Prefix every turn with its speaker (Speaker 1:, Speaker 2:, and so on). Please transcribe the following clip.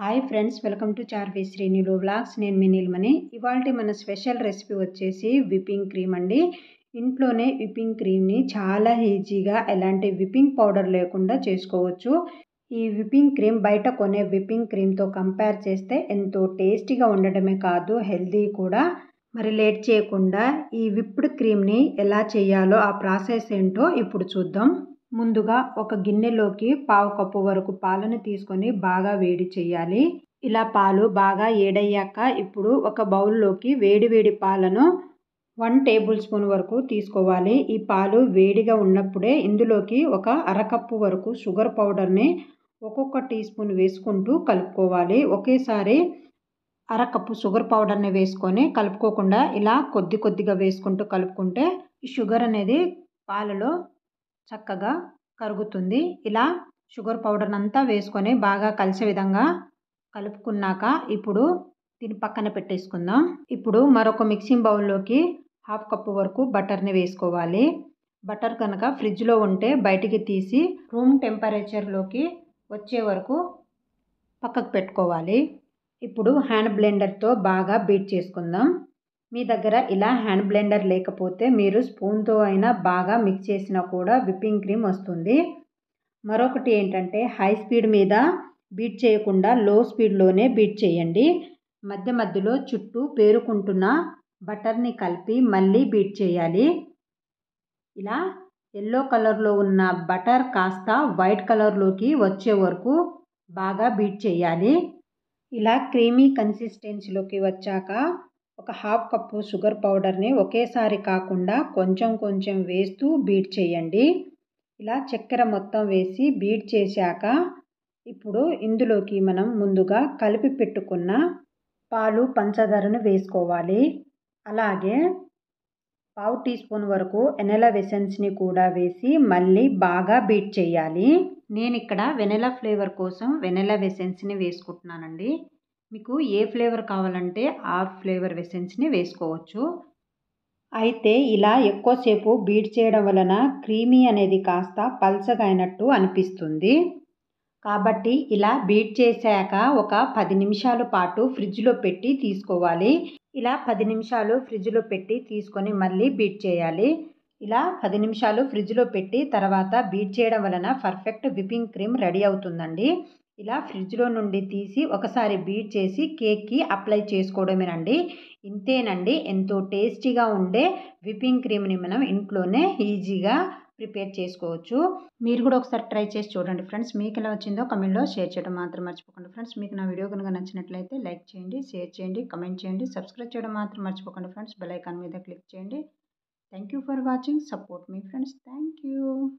Speaker 1: Hi friends welcome to Charvi శ్రీనిలో vlogs నేను మీ నీల్మని ఇవాళ మన స్పెషల్ రెసిపీ వచ్చేసి విపింగ్ క్రీమ్ అండి ఇంట్లోనే విపింగ్ క్రీమ్ని చాలా ఈజీగా ఎలాంటి విపింగ్ పౌడర్ లేకుండా చేసుకోవచ్చు ఈ విపింగ్ క్రీమ్ బయట కొనే విపింగ్ క్రీమ్తో కంపేర్ చేస్తే ఎంతో టేస్టీగా ఉండటమే కాదు హెల్దీ కూడా మరి లేట్ చేయకుండా ఈ విప్డ్ క్రీమ్ని ఎలా చేయాలో ఆ ప్రాసెస్ ఏంటో ఇప్పుడు చూద్దాం ముందుగా ఒక గిన్నెలోకి పావు కప్పు వరకు పాలను తీసుకొని బాగా వేడి చేయాలి ఇలా పాలు బాగా ఏడయ్యాక ఇప్పుడు ఒక బౌల్లోకి వేడి వేడి పాలను వన్ టేబుల్ స్పూన్ వరకు తీసుకోవాలి ఈ పాలు వేడిగా ఉన్నప్పుడే ఇందులోకి ఒక అరకప్పు వరకు షుగర్ పౌడర్ని ఒక్కొక్క టీ స్పూన్ వేసుకుంటూ కలుపుకోవాలి ఒకేసారి అరకప్పు షుగర్ పౌడర్ని వేసుకొని కలుపుకోకుండా ఇలా కొద్ది కొద్దిగా వేసుకుంటూ కలుపుకుంటే షుగర్ అనేది పాలలో చక్కగా కరుగుతుంది ఇలా షుగర్ పౌడర్ని అంతా వేసుకొని బాగా కలిసే విధంగా కలుపుకున్నాక ఇప్పుడు దీన్ని పక్కన పెట్టేసుకుందాం ఇప్పుడు మరొక మిక్సింగ్ బౌల్లోకి హాఫ్ కప్పు వరకు బటర్ని వేసుకోవాలి బటర్ కనుక ఫ్రిడ్జ్లో ఉంటే బయటికి తీసి రూమ్ టెంపరేచర్లోకి వచ్చే వరకు పక్కకు పెట్టుకోవాలి ఇప్పుడు హ్యాండ్ బ్లెండర్తో బాగా బీట్ చేసుకుందాం మీ దగ్గర ఇలా హ్యాండ్ బ్లెండర్ లేకపోతే మీరు స్పూన్తో అయినా బాగా మిక్స్ చేసినా కూడా విప్పింగ్ క్రీమ్ వస్తుంది మరొకటి ఏంటంటే హై స్పీడ్ మీద బీట్ చేయకుండా లో స్పీడ్లోనే బీట్ చేయండి మధ్య మధ్యలో చుట్టూ పేరుకుంటున్న బటర్ని కలిపి మళ్ళీ బీట్ చేయాలి ఇలా ఎల్లో కలర్లో ఉన్న బటర్ కాస్త వైట్ కలర్లోకి వచ్చే వరకు బాగా బీట్ చేయాలి ఇలా క్రీమీ కన్సిస్టెన్సీలోకి వచ్చాక ఒక హాఫ్ కప్పు షుగర్ పౌడర్ని ఒకేసారి కాకుండా కొంచెం కొంచెం వేస్తూ బీట్ చేయండి ఇలా చక్కెర మొత్తం వేసి బీట్ చేశాక ఇప్పుడు ఇందులోకి మనం ముందుగా కలిపి పెట్టుకున్న పాలు పంచదారను వేసుకోవాలి అలాగే పావు టీ స్పూన్ వరకు వెనెల వెసెన్స్ని కూడా వేసి మళ్ళీ బాగా బీట్ చేయాలి నేను ఇక్కడ వెనెల ఫ్లేవర్ కోసం వెనెల వెసెన్స్ని వేసుకుంటున్నానండి మీకు ఏ ఫ్లేవర్ కావాలంటే ఆ ఫ్లేవర్ ఎసెన్స్ని వేసుకోవచ్చు అయితే ఇలా ఎక్కువసేపు బీట్ చేయడం వలన క్రీమీ అనేది కాస్త పల్చగా అయినట్టు అనిపిస్తుంది కాబట్టి ఇలా బీట్ చేశాక ఒక పది నిమిషాల పాటు ఫ్రిడ్జ్లో పెట్టి తీసుకోవాలి ఇలా పది నిమిషాలు ఫ్రిడ్జ్లో పెట్టి తీసుకొని మళ్ళీ బీట్ చేయాలి ఇలా పది నిమిషాలు ఫ్రిడ్జ్లో పెట్టి తర్వాత బీట్ చేయడం వలన పర్ఫెక్ట్ విపింగ్ క్రీమ్ రెడీ అవుతుందండి ఇలా ఫ్రిడ్జ్లో నుండి తీసి ఒకసారి బీట్ చేసి కేక్కి అప్లై చేసుకోవడమేనండి ఇంతేనండి ఎంతో టేస్టీగా ఉండే విపింగ్ క్రీమ్ని మనం ఇంట్లోనే ఈజీగా ప్రిపేర్ చేసుకోవచ్చు మీరు కూడా ఒకసారి ట్రై చేసి చూడండి ఫ్రెండ్స్ మీకు ఎలా వచ్చిందో కమెంట్లో షేర్ చేయడం మాత్రం మర్చిపోకండి ఫ్రెండ్స్ మీకు నా వీడియో కనుక నచ్చినట్లయితే లైక్ చేయండి షేర్ చేయండి కమెంట్ చేయండి సబ్స్క్రైబ్ చేయడం మాత్రం మర్చిపోకండి ఫ్రెండ్స్ బెల్ ఐకాన్ మీద క్లిక్ చేయండి Thank you for watching. Support me friends. Thank you.